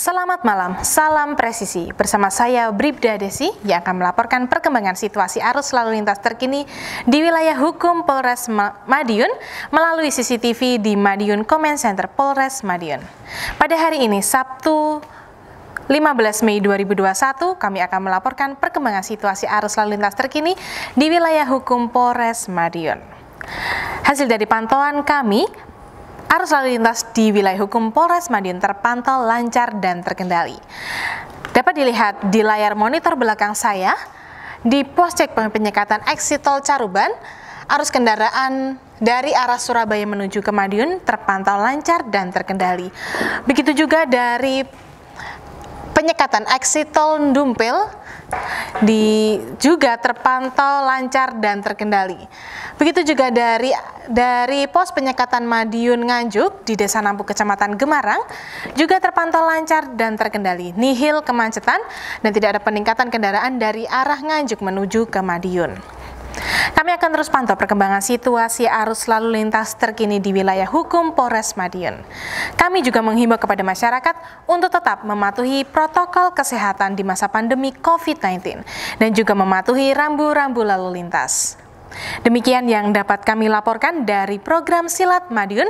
Selamat malam, salam presisi. Bersama saya Bribda Desi yang akan melaporkan perkembangan situasi arus lalu lintas terkini di wilayah hukum Polres Madiun melalui CCTV di Madiun Comment Center Polres Madiun. Pada hari ini Sabtu 15 Mei 2021 kami akan melaporkan perkembangan situasi arus lalu lintas terkini di wilayah hukum Polres Madiun. Hasil dari pantauan kami, Arus lalu lintas di wilayah hukum Polres Madiun terpantau lancar dan terkendali. Dapat dilihat di layar monitor belakang saya, di pos cek penyekatan exit tol Caruban, arus kendaraan dari arah Surabaya menuju ke Madiun terpantau lancar dan terkendali. Begitu juga dari penyekatan exit tol Dumpil di juga terpantau lancar dan terkendali. Begitu juga dari dari pos penyekatan Madiun Nganjuk di Desa Nampu Kecamatan Gemarang juga terpantau lancar dan terkendali. Nihil kemacetan dan tidak ada peningkatan kendaraan dari arah Nganjuk menuju ke Madiun. Kami akan terus pantau perkembangan situasi arus lalu lintas terkini di wilayah hukum Polres Madiun. Kami juga menghimbau kepada masyarakat untuk tetap mematuhi protokol kesehatan di masa pandemi COVID-19 dan juga mematuhi rambu-rambu lalu lintas. Demikian yang dapat kami laporkan dari program Silat Madiun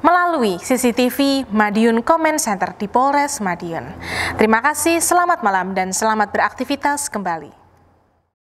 melalui CCTV Madiun Comment Center di Polres Madiun. Terima kasih, selamat malam dan selamat beraktivitas kembali.